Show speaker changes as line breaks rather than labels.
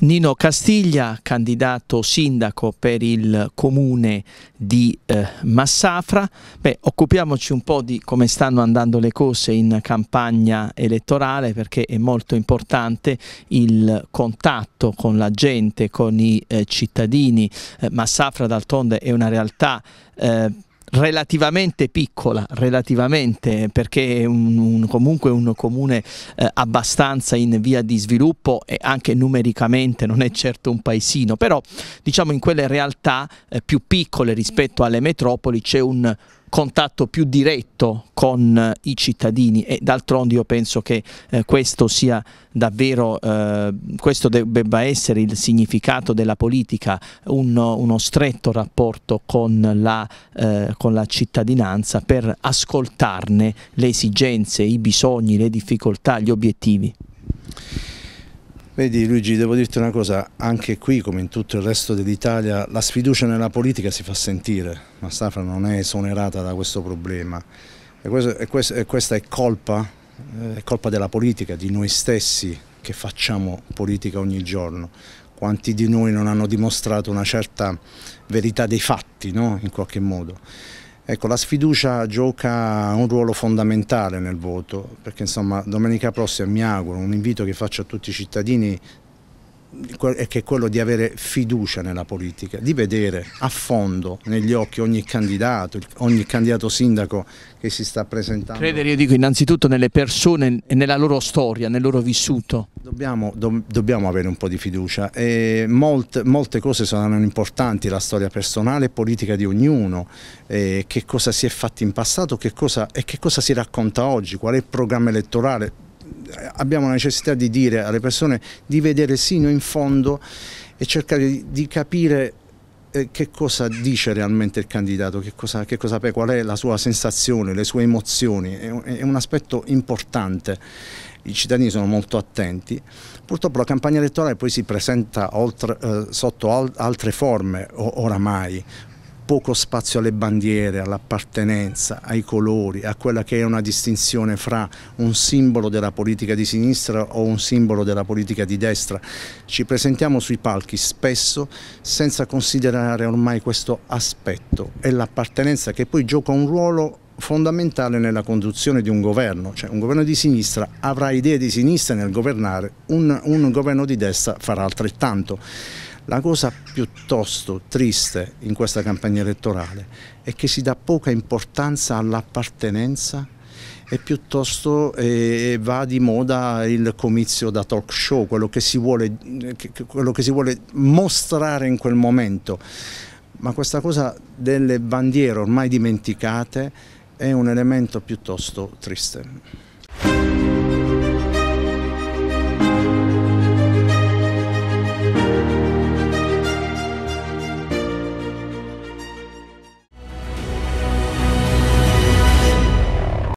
Nino Castiglia, candidato sindaco per il comune di eh, Massafra. Beh, occupiamoci un po' di come stanno andando le cose in campagna elettorale perché è molto importante il contatto con la gente, con i eh, cittadini. Eh, Massafra d'altronde è una realtà eh, relativamente piccola, relativamente perché è un, un, comunque un comune eh, abbastanza in via di sviluppo e anche numericamente non è certo un paesino, però diciamo in quelle realtà eh, più piccole rispetto alle metropoli c'è un contatto più diretto con eh, i cittadini e d'altronde io penso che eh, questo sia davvero, eh, questo debba essere il significato della politica, un, uno stretto rapporto con la, eh, con la cittadinanza per ascoltarne le esigenze, i bisogni, le difficoltà, gli obiettivi.
Vedi Luigi, devo dirti una cosa, anche qui come in tutto il resto dell'Italia la sfiducia nella politica si fa sentire, ma Safra non è esonerata da questo problema e, questo, e, questo, e questa è colpa, eh, è colpa della politica, di noi stessi che facciamo politica ogni giorno. Quanti di noi non hanno dimostrato una certa verità dei fatti, no? in qualche modo. Ecco, la sfiducia gioca un ruolo fondamentale nel voto, perché insomma domenica prossima mi auguro un invito che faccio a tutti i cittadini è che è quello di avere fiducia nella politica, di vedere a fondo negli occhi ogni candidato, ogni candidato sindaco che si sta presentando. Credere, io dico,
innanzitutto nelle persone e nella loro storia, nel loro vissuto.
Dobbiamo, do, dobbiamo avere un po' di fiducia e molte, molte, cose saranno importanti, la storia personale e politica di ognuno, eh, che cosa si è fatto in passato che cosa, e che cosa si racconta oggi, qual è il programma elettorale abbiamo la necessità di dire alle persone di vedere sino in fondo e cercare di, di capire eh, che cosa dice realmente il candidato, che cosa, che cosa, qual è la sua sensazione, le sue emozioni, è un, aspetto importante, i cittadini sono molto attenti. Purtroppo la campagna elettorale poi si presenta oltre, eh, sotto al, altre forme oramai, poco spazio alle bandiere, all'appartenenza, ai colori, a quella che è una distinzione fra un simbolo della politica di sinistra o un simbolo della politica di destra. Ci presentiamo sui palchi spesso senza considerare ormai questo aspetto e l'appartenenza che poi gioca un ruolo fondamentale nella conduzione di un governo, cioè un governo di sinistra avrà idee di sinistra nel governare, un, un governo di destra farà altrettanto. La cosa piuttosto triste in questa campagna elettorale è che si dà poca importanza all'appartenenza e piuttosto eh, va di moda il comizio da talk show, quello che, vuole, quello che si vuole mostrare in quel momento. Ma questa cosa delle bandiere ormai dimenticate è un elemento piuttosto triste.